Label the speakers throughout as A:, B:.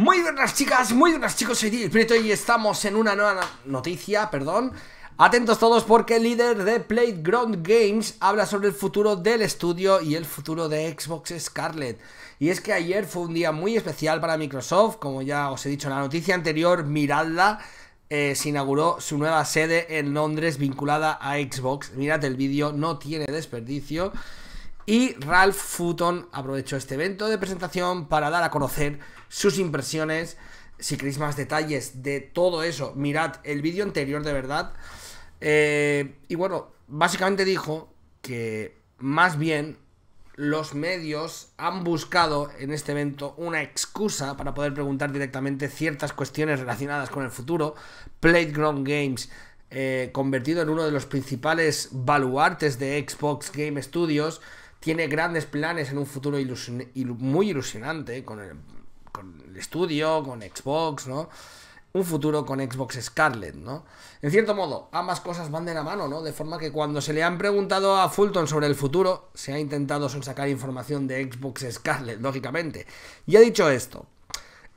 A: Muy buenas chicas, muy buenas chicos, soy DJ y estamos en una nueva noticia, perdón Atentos todos porque el líder de Playground Games habla sobre el futuro del estudio y el futuro de Xbox Scarlett. Y es que ayer fue un día muy especial para Microsoft, como ya os he dicho en la noticia anterior, Miralda eh, se inauguró su nueva sede en Londres vinculada a Xbox. Mirad el vídeo, no tiene desperdicio y Ralph Futon aprovechó este evento de presentación para dar a conocer sus impresiones. Si queréis más detalles de todo eso, mirad el vídeo anterior de verdad. Eh, y bueno, básicamente dijo que más bien los medios han buscado en este evento una excusa para poder preguntar directamente ciertas cuestiones relacionadas con el futuro. Playground Games, eh, convertido en uno de los principales baluartes de Xbox Game Studios, tiene grandes planes en un futuro muy ilusionante con el, estudio, con Xbox, ¿no? Un futuro con Xbox Scarlett. ¿no? En cierto modo, ambas cosas van de la mano, ¿no? De forma que cuando se le han preguntado a Fulton sobre el futuro, se ha intentado sacar información de Xbox Scarlett, lógicamente. Y ha dicho esto,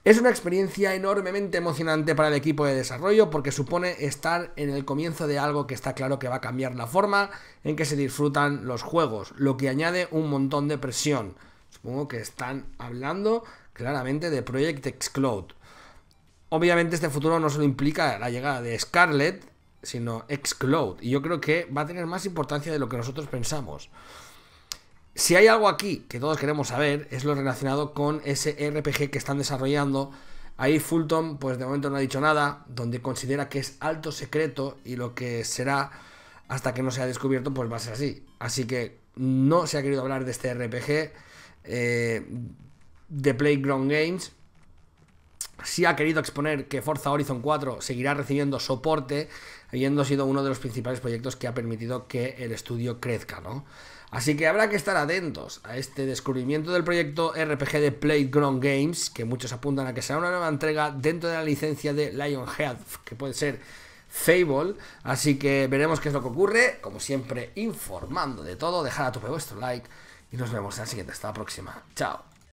A: es una experiencia enormemente emocionante para el equipo de desarrollo porque supone estar en el comienzo de algo que está claro que va a cambiar la forma en que se disfrutan los juegos, lo que añade un montón de presión. Supongo que están hablando claramente de Project Xcloud. Obviamente este futuro no solo implica la llegada de Scarlett, sino Xcloud, y yo creo que va a tener más importancia de lo que nosotros pensamos. Si hay algo aquí que todos queremos saber, es lo relacionado con ese RPG que están desarrollando. Ahí Fulton, pues de momento no ha dicho nada, donde considera que es alto secreto y lo que será hasta que no sea descubierto, pues va a ser así. Así que no se ha querido hablar de este RPG eh, de Playground Games si ha querido exponer que Forza Horizon 4 seguirá recibiendo soporte, habiendo sido uno de los principales proyectos que ha permitido que el estudio crezca, ¿no? Así que habrá que estar atentos a este descubrimiento del proyecto RPG de Playground Games, que muchos apuntan a que será una nueva entrega dentro de la licencia de Lionhead, que puede ser Fable. Así que veremos qué es lo que ocurre. Como siempre, informando de todo, dejad a tu vuestro like y nos vemos en la siguiente. Hasta la próxima. Chao.